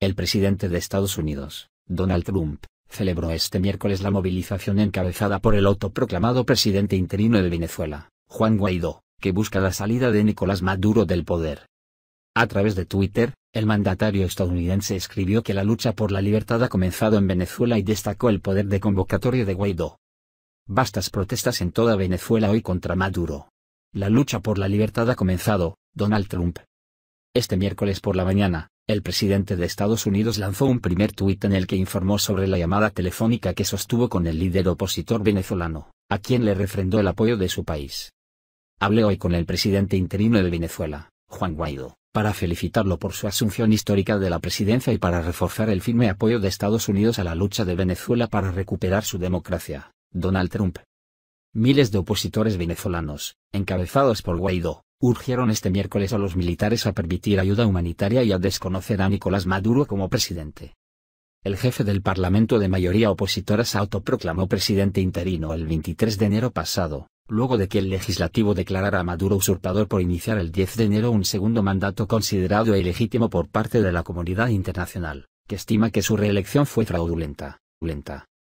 El presidente de Estados Unidos, Donald Trump, celebró este miércoles la movilización encabezada por el autoproclamado presidente interino de Venezuela, Juan Guaidó, que busca la salida de Nicolás Maduro del poder. A través de Twitter, el mandatario estadounidense escribió que la lucha por la libertad ha comenzado en Venezuela y destacó el poder de convocatorio de Guaidó. Bastas protestas en toda Venezuela hoy contra Maduro. La lucha por la libertad ha comenzado, Donald Trump, este miércoles por la mañana, el presidente de Estados Unidos lanzó un primer tuit en el que informó sobre la llamada telefónica que sostuvo con el líder opositor venezolano, a quien le refrendó el apoyo de su país. Hablé hoy con el presidente interino de Venezuela, Juan Guaidó, para felicitarlo por su asunción histórica de la presidencia y para reforzar el firme apoyo de Estados Unidos a la lucha de Venezuela para recuperar su democracia. Donald Trump. Miles de opositores venezolanos, encabezados por Guaidó, urgieron este miércoles a los militares a permitir ayuda humanitaria y a desconocer a Nicolás Maduro como presidente. El jefe del Parlamento de mayoría opositora se autoproclamó presidente interino el 23 de enero pasado, luego de que el legislativo declarara a Maduro usurpador por iniciar el 10 de enero un segundo mandato considerado ilegítimo por parte de la comunidad internacional, que estima que su reelección fue fraudulenta.